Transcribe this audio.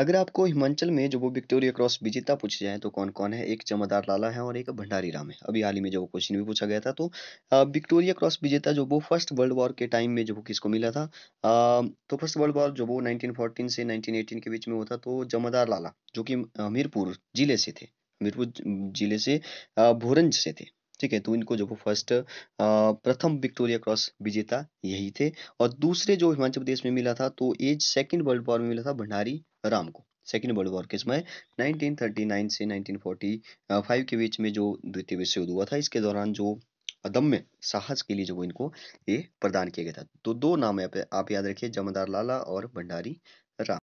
अगर आपको हिमाचल में जो वो विक्टोरिया क्रॉस विजेता पूछे जाए तो कौन कौन है एक चमदार लाला है और एक भंडारी राम है अभी हाल ही में जो क्वेश्चन भी पूछा गया था तो विक्टोरिया क्रॉस विजेता जो वो फर्स्ट वर्ल्ड वॉर के टाइम में जो वो किसको मिला था आ, तो फर्स्ट वर्ल्ड वॉर जो वो नाइनटीन से नाइनटीन के बीच में होता तो जमदार लाला जो कि हमीरपुर जिले से थे हमीरपुर जिले से भोरंज से थे ठीक है तो इनको जो फर्स्ट प्रथम विक्टोरिया क्रॉस विजेता यही थे और दूसरे जो हिमाचल प्रदेश में मिला था तो एज सेकेंड वर्ल्ड वॉर में मिला था भंडारी राम को सेकेंड वर्ल्ड वॉर के समय 1939 से 1945 के बीच में जो द्वितीय विश्व युद्ध हुआ था इसके दौरान जो अदम्य साहस के लिए जो इनको ये प्रदान किया गया था तो दो नाम आप याद रखिए जमदार लाला और भंडारी राम